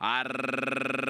Arr-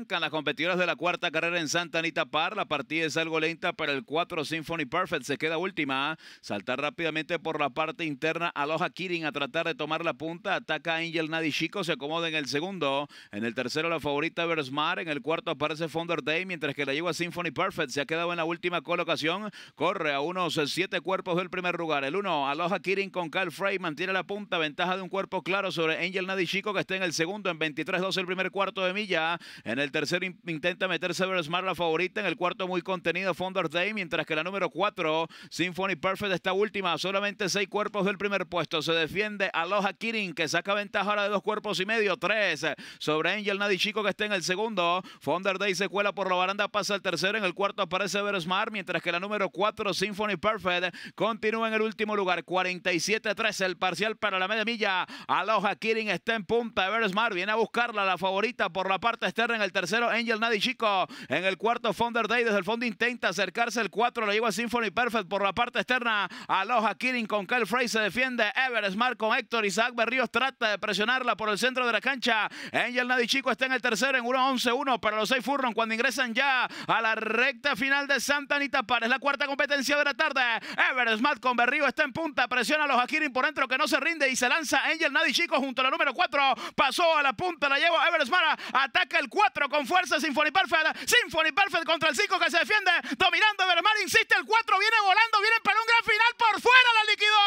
Arrancan las competidoras de la cuarta carrera en Santa Anita Par. La partida es algo lenta pero el 4 Symphony Perfect. Se queda última. Saltar rápidamente por la parte interna. Aloha Kirin a tratar de tomar la punta. Ataca Angel Nadi Chico. Se acomoda en el segundo. En el tercero la favorita Versmar. En el cuarto aparece Fonder Day. Mientras que la lleva Symphony Perfect. Se ha quedado en la última colocación. Corre a unos eh, siete cuerpos del primer lugar. El 1 Aloha Kirin con Carl Frey. Mantiene la punta. Ventaja de un cuerpo claro sobre Angel Nadi Chico que está en el segundo en 23-12 el primer cuarto de milla. En el el tercero intenta meterse Sever Smart, la favorita. En el cuarto, muy contenido, Fonder Day. Mientras que la número 4, Symphony Perfect, está última. Solamente seis cuerpos del primer puesto. Se defiende Aloha Kirin, que saca ventaja ahora de dos cuerpos y medio. Tres sobre Angel Nadichico, que está en el segundo. Fonder Day se cuela por la baranda, pasa al tercero. En el cuarto aparece Ver mientras que la número 4, Symphony Perfect, continúa en el último lugar. 47-13, el parcial para la media milla. Aloha Kirin está en punta. Ver Smart viene a buscarla, la favorita por la parte externa en el tercero Angel Nadi Chico. En el cuarto Founder Day desde el fondo intenta acercarse el cuatro, Lo lleva Symphony Perfect por la parte externa. Aloha Kirin con Kyle Frey se defiende. Ever Smart con Héctor Isaac Berríos trata de presionarla por el centro de la cancha. Angel Nadi Chico está en el tercero en 1-11-1 para los seis Furron cuando ingresan ya a la recta final de Santa Anita es La cuarta competencia de la tarde. Ever Smart con Berrío está en punta. Presiona a los Kirin por dentro que no se rinde y se lanza Angel Nadi Chico junto a la número 4. Pasó a la punta, la lleva Ever Smart. Ataca el 4 con fuerza Symphony Perfect. Symphony Perfect contra el 5 que se defiende. Dominando Vermar, insiste el 4. Viene volando, viene para un gran final. Por fuera la liquidó.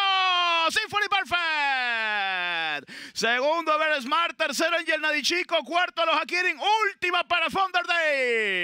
Symphony Perfect. Segundo Vermar. Tercero Angel Chico, Cuarto los Akirin. Última para Thunder Day.